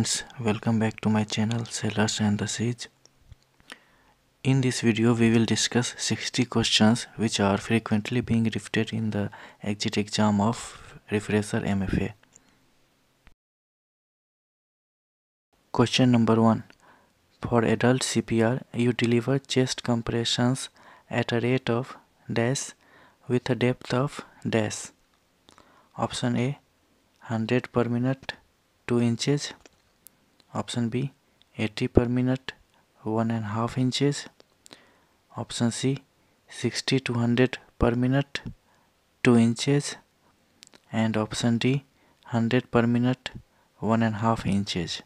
friends welcome back to my channel sellers and the Sage. in this video we will discuss 60 questions which are frequently being repeated in the exit exam of refresher mfa question number one for adult cpr you deliver chest compressions at a rate of dash with a depth of dash option a 100 per minute 2 inches option B 80 per minute one and half inches option C 60 to 100 per minute 2 inches and option D 100 per minute one and half inches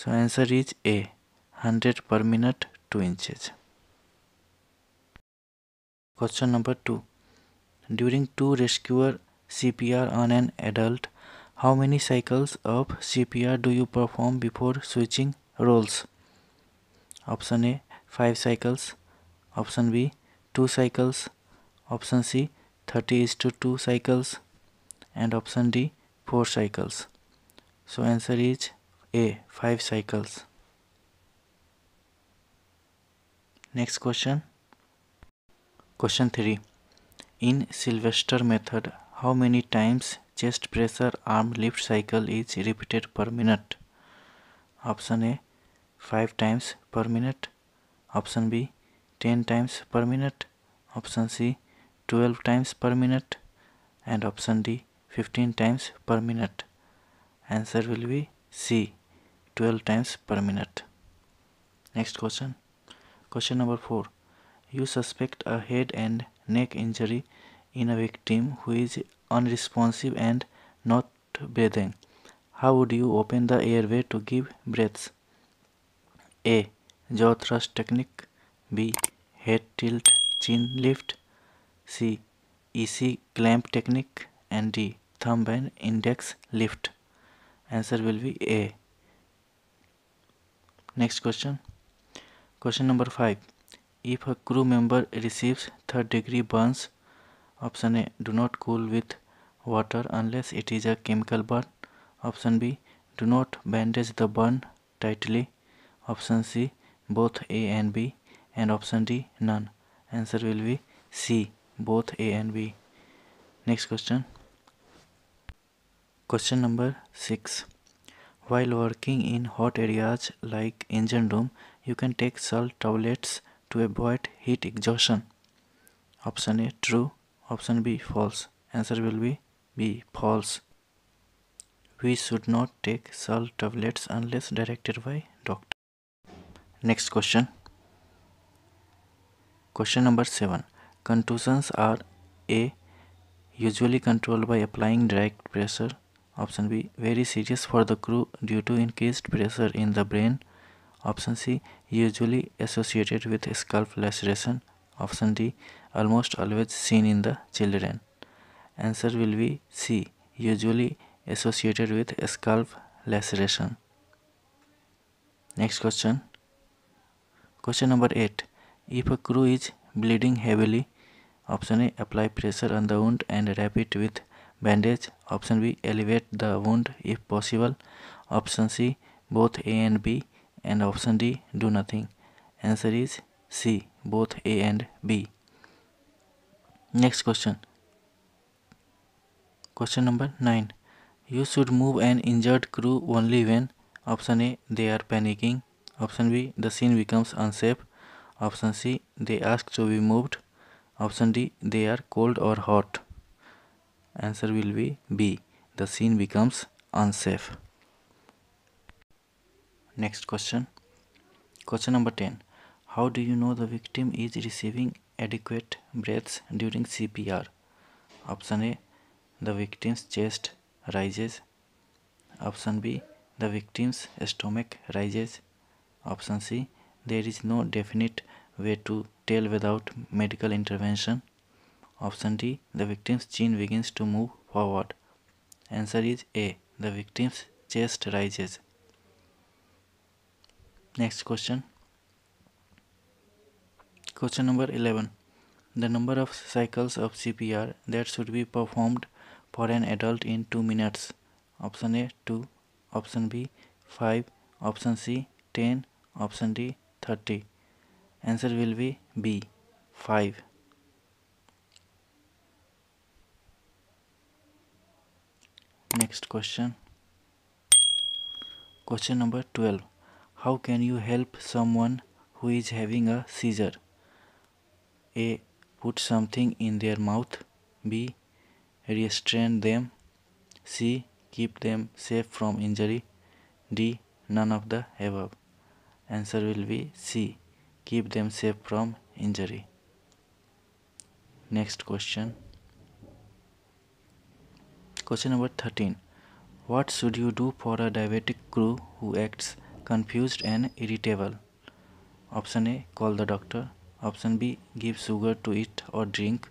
so answer is A 100 per minute 2 inches question number 2 during two rescuer CPR on an adult how many cycles of CPR do you perform before switching roles? Option A 5 cycles, option B 2 cycles, option C 30 is to 2 cycles and option D 4 cycles. So answer is A 5 cycles. Next question. Question 3. In Sylvester method, how many times chest pressure arm lift cycle is repeated per minute option a 5 times per minute option b 10 times per minute option c 12 times per minute and option d 15 times per minute answer will be c 12 times per minute next question question number 4 you suspect a head and neck injury in a victim who is unresponsive and not breathing? How would you open the airway to give breaths? A. Jaw thrust technique. B. Head tilt, chin lift. C. EC clamp technique. And D. Thumb and index lift. Answer will be A. Next question. Question number 5. If a crew member receives third degree burns Option A. Do not cool with water unless it is a chemical burn. Option B. Do not bandage the burn tightly. Option C. Both A and B. And option D. None. Answer will be C. Both A and B. Next question. Question number 6. While working in hot areas like engine room, you can take salt tablets to avoid heat exhaustion. Option A. True. Option B false. Answer will be B false. We should not take salt tablets unless directed by doctor. Next question. Question number 7. Contusions are A. Usually controlled by applying direct pressure. Option B. Very serious for the crew due to increased pressure in the brain. Option C. Usually associated with scalp laceration. Option D almost always seen in the children. Answer will be C, usually associated with scalp laceration. Next question. Question number 8. If a crew is bleeding heavily, option A apply pressure on the wound and wrap it with bandage, option B elevate the wound if possible, option C both A and B, and option D do nothing. Answer is C both A and B. Next question. Question number 9. You should move an injured crew only when option A they are panicking, option B the scene becomes unsafe, option C they ask to be moved, option D they are cold or hot. Answer will be B the scene becomes unsafe. Next question. Question number 10. How do you know the victim is receiving adequate breaths during CPR. Option A The victim's chest rises. Option B The victim's stomach rises. Option C There is no definite way to tell without medical intervention. Option D The victim's chin begins to move forward. Answer is A The victim's chest rises. Next question Question number 11. The number of cycles of CPR that should be performed for an adult in 2 minutes. Option A 2, option B 5, option C 10, option D 30. Answer will be B 5. Next question. Question number 12. How can you help someone who is having a seizure? a. Put something in their mouth. b. Restrain them. c. Keep them safe from injury. d. None of the above. Answer will be c. Keep them safe from injury. Next question. Question number 13. What should you do for a diabetic crew who acts confused and irritable? Option A. Call the doctor. Option B. Give sugar to eat or drink.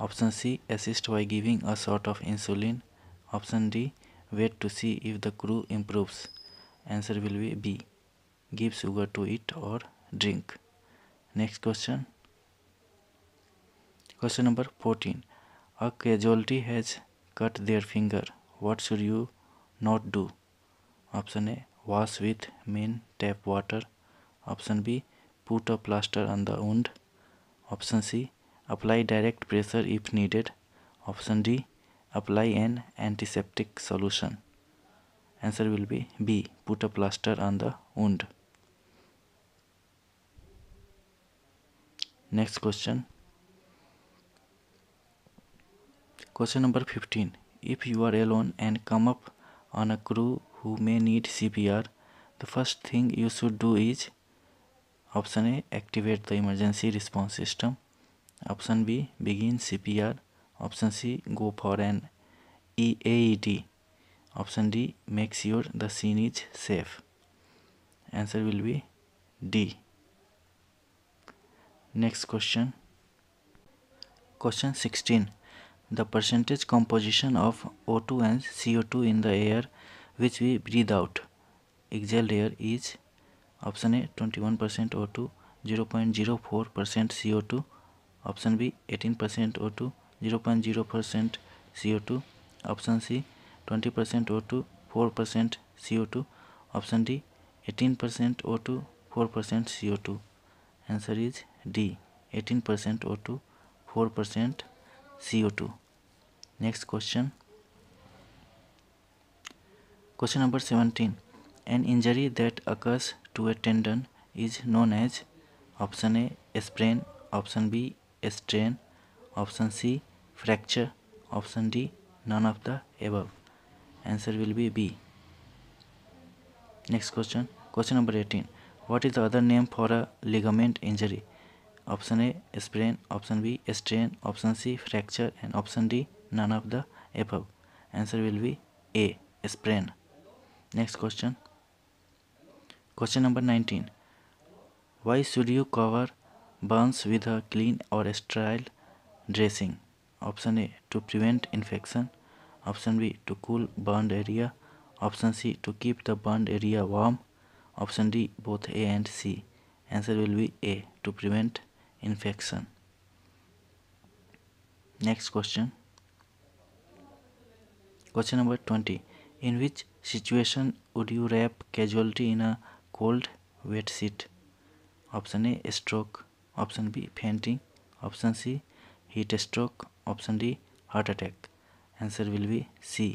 Option C. Assist by giving a shot of insulin. Option D. Wait to see if the crew improves. Answer will be B. Give sugar to eat or drink. Next question. Question number 14. A casualty has cut their finger. What should you not do? Option A. Wash with main tap water. Option B. Put a plaster on the wound. Option C. Apply direct pressure if needed. Option D. Apply an antiseptic solution. Answer will be B. Put a plaster on the wound. Next question. Question number 15. If you are alone and come up on a crew who may need CPR, the first thing you should do is option A activate the emergency response system option B begin CPR option C go for N E A option D make sure the scene is safe answer will be D next question question sixteen the composition of O two and C O two in the air which we breathe out Exhaled air is option A twenty one percent O two zero point zero four percent C O two option B eighteen percent O two zero point zero percent C O two option C twenty percent O two four percent C O two option D eighteen percent O two four percent C O two answer is D eighteen percent O two four percent C O two next question question number seventeen an injury that occurs to a tendon is known as option A sprain, option B strain, option C fracture, option D none of the above. Answer will be B. Next question, question number 18. What is the other name for a ligament injury? Option A sprain, option B strain, option C fracture and option D none of the above. Answer will be A sprain. Next question, Question number 19. Why should you cover burns with a clean or sterile dressing? Option A. To prevent infection. Option B. To cool burned area. Option C. To keep the burned area warm. Option D. Both A and C. Answer will be A. To prevent infection. Next question. Question number 20. In which situation would you wrap casualty in a cold wet sheet option A stroke option B fainting option C heat stroke option D heart attack answer will be C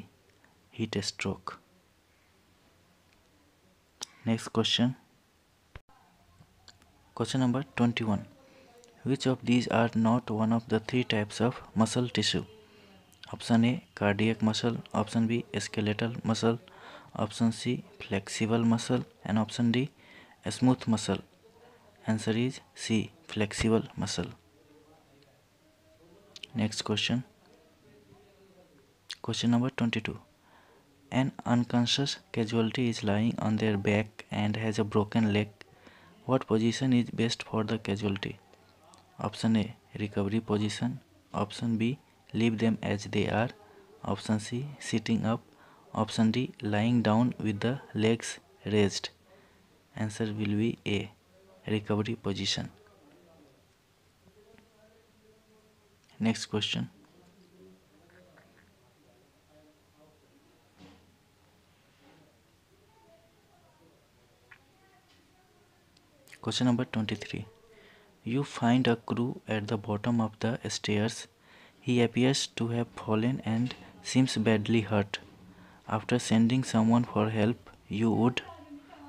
heat stroke next question question number twenty one which of these are not one of the three types of muscle tissue option A cardiac muscle option B skeletal muscle option C flexible muscle and option D smooth muscle answer is C flexible muscle next question question number twenty two an unconscious casualty is lying on their back and has a broken leg what position is best for the casualty option A recovery position option B leave them as they are option C sitting up Option D lying down with the legs raised. Answer will be A recovery position. Next question. Question number 23. You find a crew at the bottom of the stairs. He appears to have fallen and seems badly hurt. After sending someone for help, you would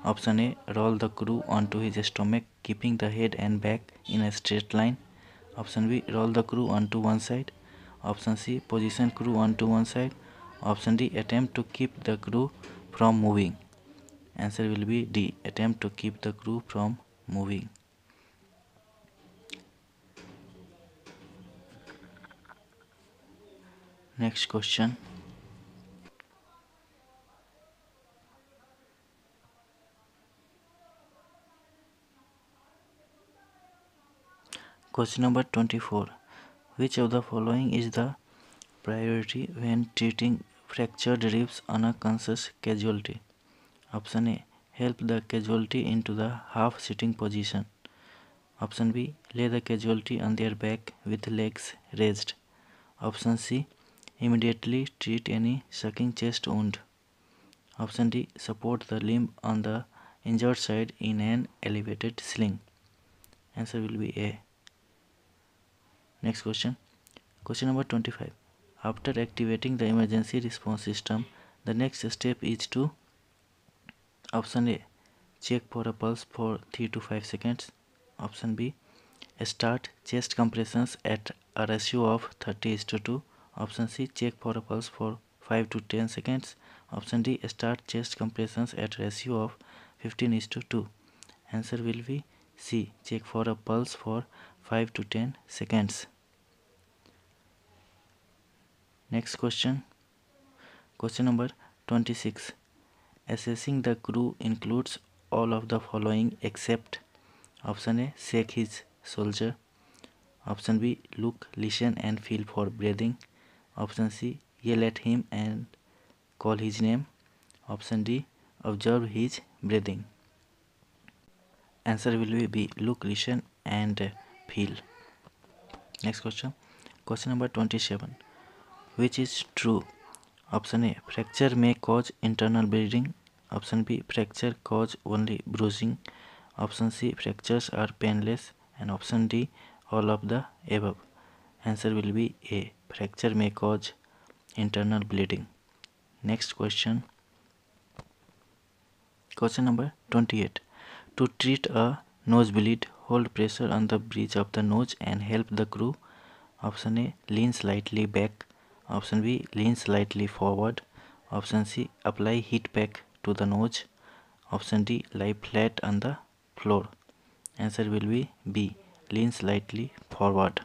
Option A. Roll the crew onto his stomach, keeping the head and back in a straight line. Option B. Roll the crew onto one side. Option C. Position crew onto one side. Option D. Attempt to keep the crew from moving. Answer will be D. Attempt to keep the crew from moving. Next question. Question number 24. Which of the following is the priority when treating fractured ribs on a conscious casualty? Option A. Help the casualty into the half sitting position. Option B. Lay the casualty on their back with legs raised. Option C. Immediately treat any sucking chest wound. Option D. Support the limb on the injured side in an elevated sling. Answer will be A. Next question. Question number 25. After activating the emergency response system, the next step is to option A check for a pulse for 3 to 5 seconds option B start chest compressions at a ratio of 30 to 2 option C check for a pulse for 5 to 10 seconds option D start chest compressions at ratio of 15 to 2 answer will be C. Check for a pulse for 5 to 10 seconds. Next question. Question number 26. Assessing the crew includes all of the following except option A. Shake his soldier Option B. Look, listen and feel for breathing. Option C. Yell at him and call his name. Option D. Observe his breathing. answer will be look listen and feel next question question number 27 which is true option a fracture may cause internal bleeding option b fracture cause only bruising option c fractures are painless and option d all of the above answer will be a fracture may cause internal bleeding next question question number 28 To treat a nosebleed, hold pressure on the bridge of the nose and help the crew. Option A. Lean slightly back. Option B. Lean slightly forward. Option C. Apply heat pack to the nose. Option D. Lie flat on the floor. Answer will be B. Lean slightly forward.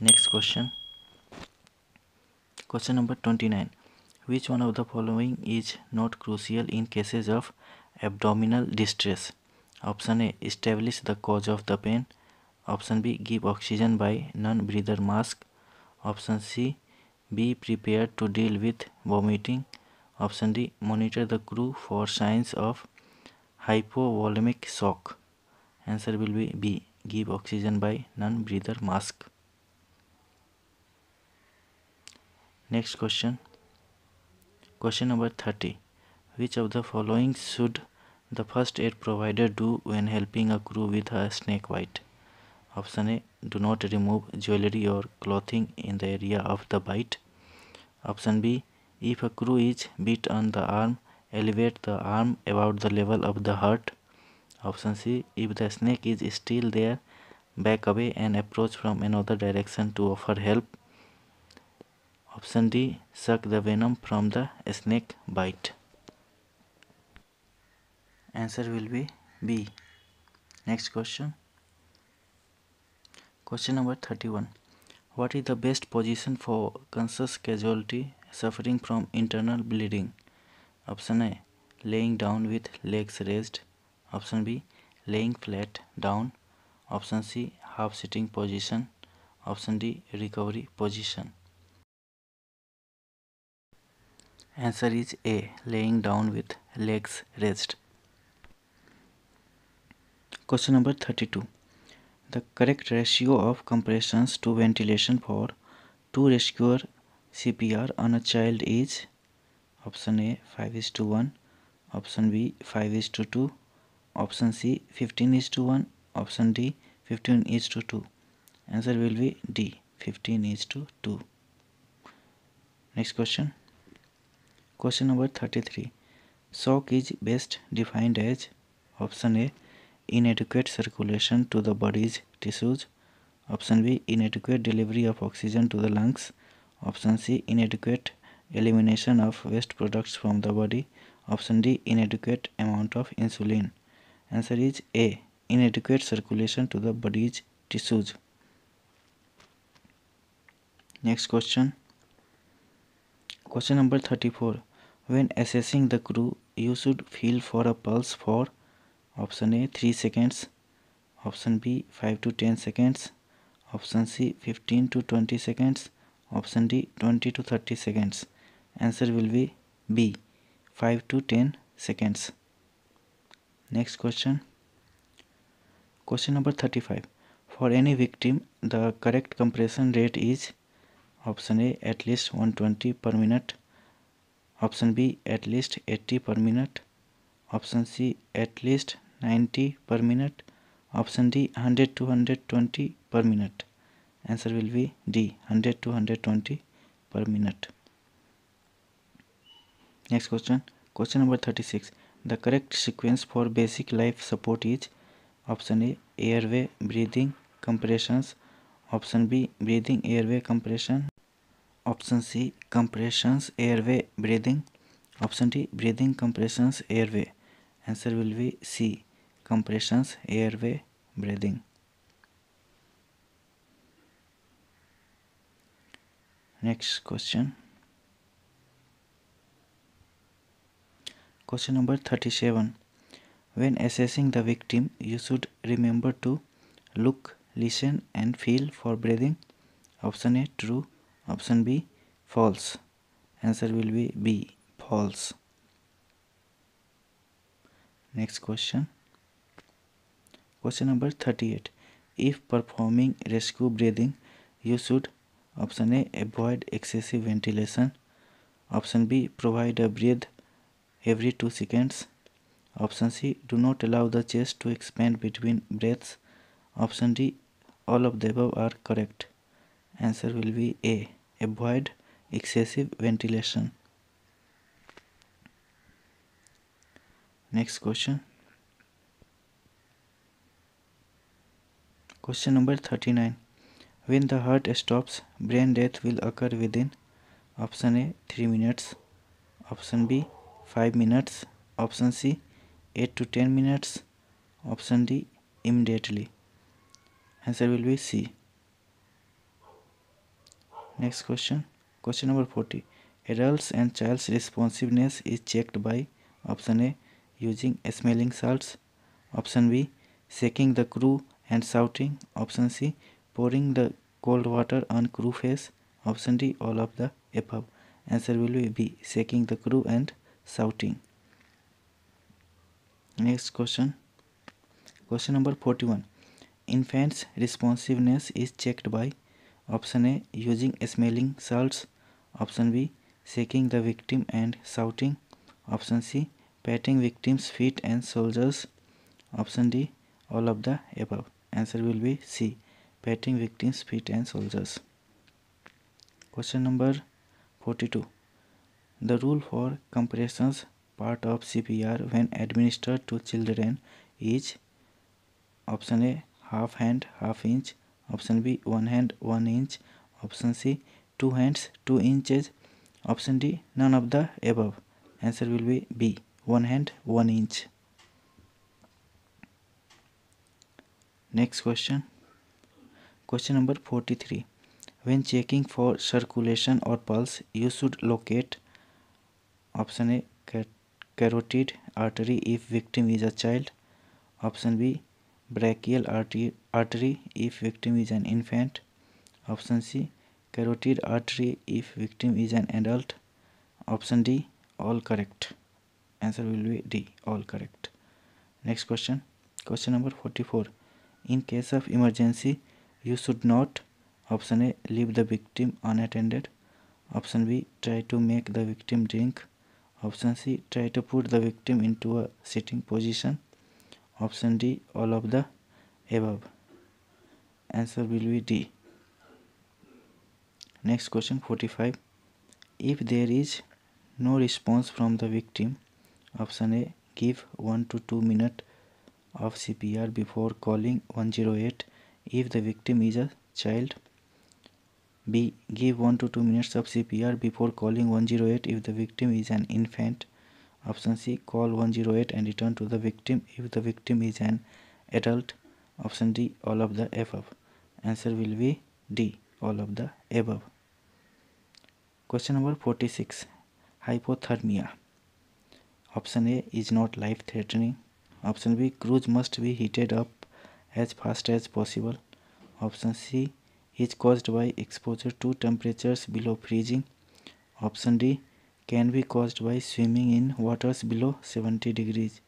Next question. Question number 29. Which one of the following is not crucial in cases of abdominal distress. Option A. Establish the cause of the pain. Option B. Give oxygen by non-breather mask. Option C. Be prepared to deal with vomiting. Option D. Monitor the crew for signs of hypovolemic shock. Answer will be B. Give oxygen by non-breather mask. Next question. Question number 30. Which of the following should the first aid provider do when helping a crew with a snake bite option A do not remove jewellery or clothing in the area of the bite option B if a crew is bit on the arm elevate the arm about the level of the heart option C if the snake is still there back away and approach from another direction to offer help option D suck the venom from the snake bite answer will be B. Next question. Question number 31. What is the best position for conscious casualty suffering from internal bleeding? Option A. Laying down with legs raised. Option B. Laying flat down. Option C. Half sitting position. Option D. Recovery position. Answer is A. Laying down with legs raised. Question number thirty two the correct ratio of compressions to ventilation for two rescuer C P R on a child is option A five is to one option B five is to two option C fifteen is to one option D fifteen is to two answer will be D fifteen is to two next question question number thirty three shock is best defined as option A inadequate circulation to the body's tissues option b inadequate delivery of oxygen to the lungs option c inadequate elimination of waste products from the body option d inadequate amount of insulin answer is a inadequate circulation to the body's tissues next question question number 34 when assessing the crew you should feel for a pulse for Option A three seconds, option B five to ten seconds, option C fifteen to twenty seconds, option D twenty to thirty seconds. Answer will be B, five to ten seconds. next question question number 35 for any victim the correct compression rate is option a at least 120 per minute option b at least 80 per minute option C at least ninety per minute option D hundred to hundred twenty per minute answer will be D hundred to hundred twenty per minute next question question number thirty six the correct sequence for basic life support is option A airway breathing compressions option B breathing airway compression option C compressions airway breathing option D breathing compressions airway Answer will be C. Compressions, airway, breathing. Next question. Question number 37. When assessing the victim, you should remember to look, listen and feel for breathing. Option A true, option B false. Answer will be B false next question question number 38 if performing rescue breathing you should option a avoid excessive ventilation option b provide a breath every 2 seconds option c do not allow the chest to expand between breaths option d all of the above are correct answer will be a avoid excessive ventilation Next question. Question number 39. When the heart stops, brain death will occur within option A 3 minutes, option B 5 minutes, option C 8 to 10 minutes, option D immediately. Answer will be C. Next question. Question number 40. Adults and child's responsiveness is checked by option A using smelling salts option b shaking the crew and shouting option c pouring the cold water on crew face option d all of the above answer will be b shaking the crew and shouting next question question number 41 infants responsiveness is checked by option a using smelling salts option b shaking the victim and shouting option c patting victims feet and soldiers. option d all of the above answer will be c patting victims feet and soldiers. question number 42 the rule for compressions part of cpr when administered to children is option a half hand half inch option b one hand one inch option c two hands two inches option d none of the above answer will be b one hand one inch next question question number forty three when checking for circulation or pulse you should locate option a carotid artery if victim is a child option b brachial artery if victim is an infant option c carotid artery if victim is an adult option d all correct answer will be D all correct next question question number 44 in case of emergency you should not option A leave the victim unattended option B try to make the victim drink option C try to put the victim into a sitting position option D all of the above answer will be D next question 45 if there is no response from the victim Option A give 1 to 2 minute of CPR before calling 108 if the victim is a child. B. Give 1 to 2 minutes of CPR before calling 108 if the victim is an infant. Option C. Call 108 and return to the victim if the victim is an adult. Option D. All of the above. Answer will be D. All of the above. Question number 46. Hypothermia. Option A is not life threatening. Option B cruise must be heated up as fast as possible. Option C is caused by exposure to temperatures below freezing. Option D can be caused by swimming in waters below 70 degrees.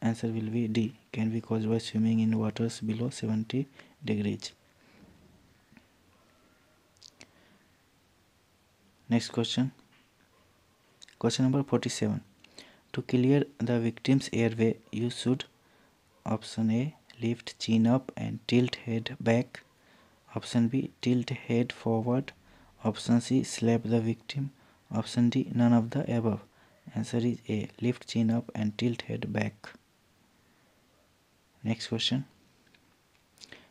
Answer will be D can be caused by swimming in waters below 70 degrees. Next question. Question number 47. To clear the victim's airway, you should option A lift chin up and tilt head back, option B tilt head forward, option C slap the victim, option D none of the above. Answer is A lift chin up and tilt head back. Next question.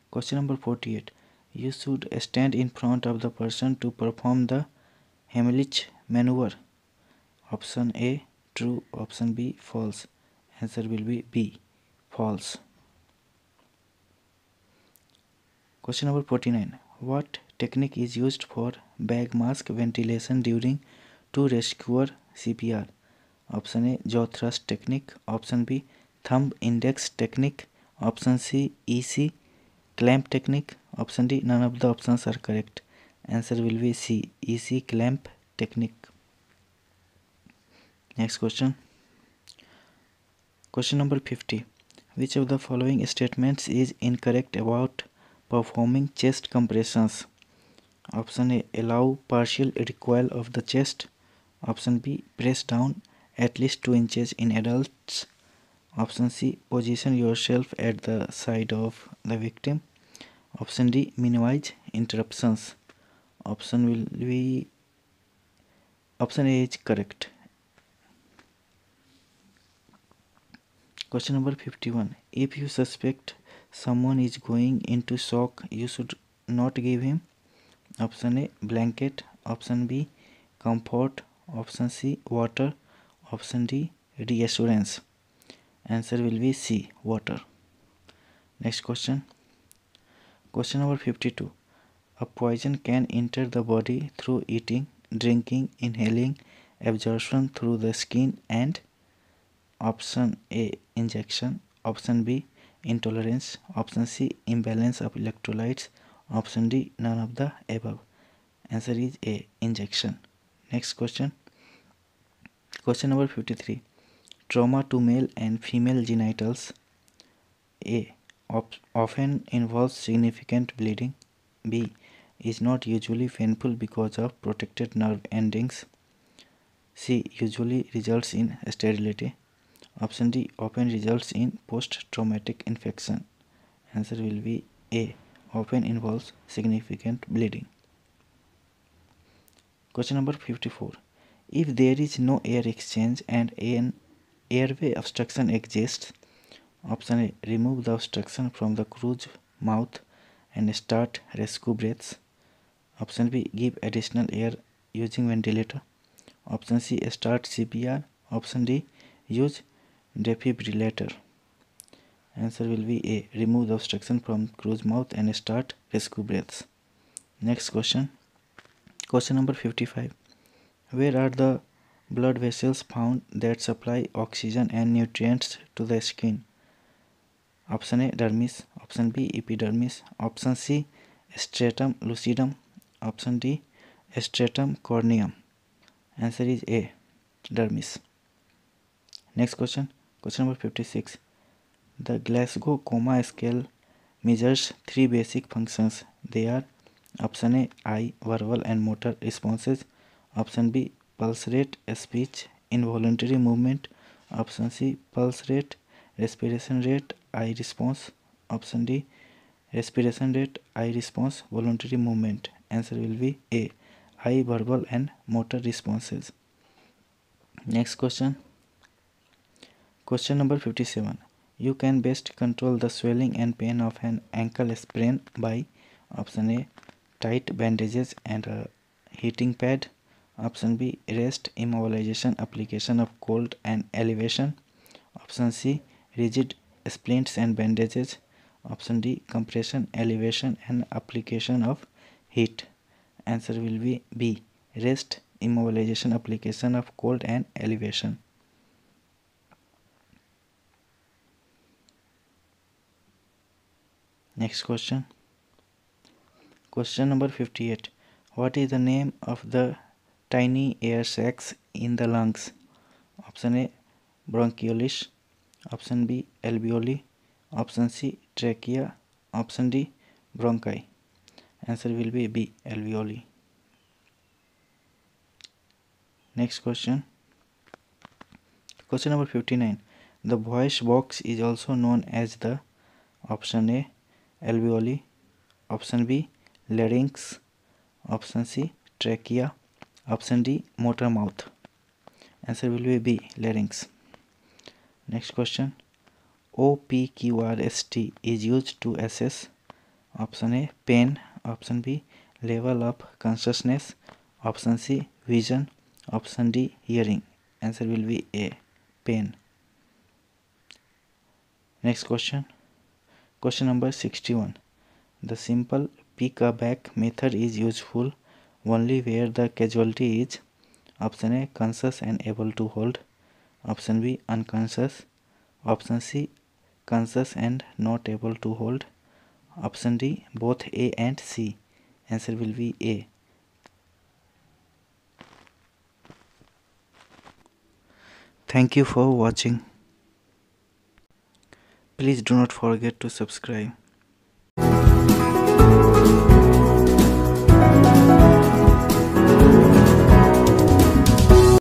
Question number 48. You should stand in front of the person to perform the Heimlich maneuver. Option A true option b false answer will be b false question number 49 what technique is used for bag mask ventilation during to rescuer cpr option a jaw thrust technique option b thumb index technique option c ec clamp technique option d none of the options are correct answer will be c ec clamp technique Next question. Question number 50. Which of the following statements is incorrect about performing chest compressions? Option A. Allow partial recoil of the chest. Option B. Press down at least 2 inches in adults. Option C. Position yourself at the side of the victim. Option D. Minimize interruptions. Option will be option A is correct. Question number 51. If you suspect someone is going into shock, you should not give him option A blanket, option B comfort, option C water, option D reassurance. Answer will be C water. Next question. Question number 52. A poison can enter the body through eating, drinking, inhaling, absorption through the skin and option A injection, option B intolerance, option C imbalance of electrolytes, option D none of the above. Answer is A injection. Next question. Question number 53. Trauma to male and female genitals A op often involves significant bleeding. B is not usually painful because of protected nerve endings. C usually results in sterility. Option D often results in post-traumatic infection. Answer will be A. Often involves significant bleeding. Question number 54. If there is no air exchange and an airway obstruction exists, option A. Remove the obstruction from the cruise mouth and start rescue breaths. Option B. Give additional air using ventilator. Option C. Start CPR. Option D. Use defibrillator answer will be a remove the obstruction from closed mouth and start rescue breaths next question question number 55 where are the blood vessels found that supply oxygen and nutrients to the skin option a dermis option b epidermis option c stratum lucidum option d stratum corneum answer is a dermis next question Question number 56. The Glasgow Coma scale measures three basic functions. They are option A eye, verbal and motor responses, option B pulse rate, speech, involuntary movement, option C pulse rate, respiration rate, eye response, option D respiration rate, eye response, voluntary movement. Answer will be A eye, verbal and motor responses. Next question Question number 57. You can best control the swelling and pain of an ankle sprain by option A tight bandages and a heating pad option B rest immobilization application of cold and elevation option C rigid splints and bandages option D compression elevation and application of heat answer will be B rest immobilization application of cold and elevation Next question. Question number 58. What is the name of the tiny air sacs in the lungs? Option A Bronchiolish. option B alveoli, option C trachea, option D bronchi. Answer will be B alveoli. Next question. Question number 59. The voice box is also known as the option A alveoli option B larynx option C trachea option D motor mouth answer will be B larynx next question O P Q R S T is use to assess option A pain option B level of consciousness option C vision option D hearing answer will be A pain next question Question number 61. The simple pick a back method is useful only where the casualty is option A conscious and able to hold option B unconscious option C conscious and not able to hold option D both A and C answer will be A thank you for watching Please do not forget to subscribe.